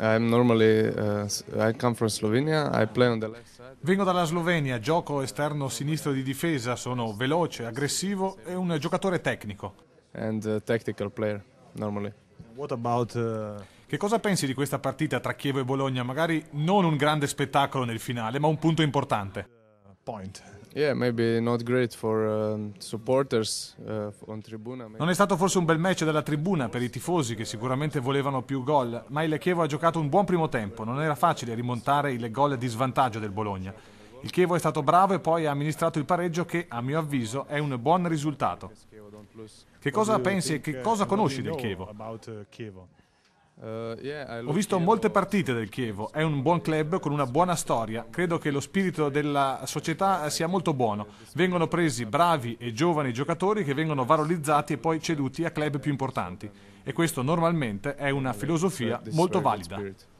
Uh, Vengo dalla Slovenia, gioco esterno sinistro di difesa, sono veloce, aggressivo e un giocatore tecnico. And tactical player, What about, uh... Che cosa pensi di questa partita tra Chievo e Bologna? Magari non un grande spettacolo nel finale, ma un punto importante. Uh, point. Um, uh, non è stato forse un bel match dalla tribuna per i tifosi che sicuramente volevano più gol, ma il Chievo ha giocato un buon primo tempo, non era facile rimontare il gol di svantaggio del Bologna. Il Chievo è stato bravo e poi ha amministrato il pareggio che, a mio avviso, è un buon risultato. Che cosa pensi e che cosa uh, conosci del Chievo? Eh, Ho visto molte partite del Chievo, è un buon club con una buona storia, credo che lo spirito della società sia molto buono. Vengono presi bravi e giovani giocatori che vengono valorizzati e poi ceduti a club più importanti e questo normalmente è una filosofia molto valida.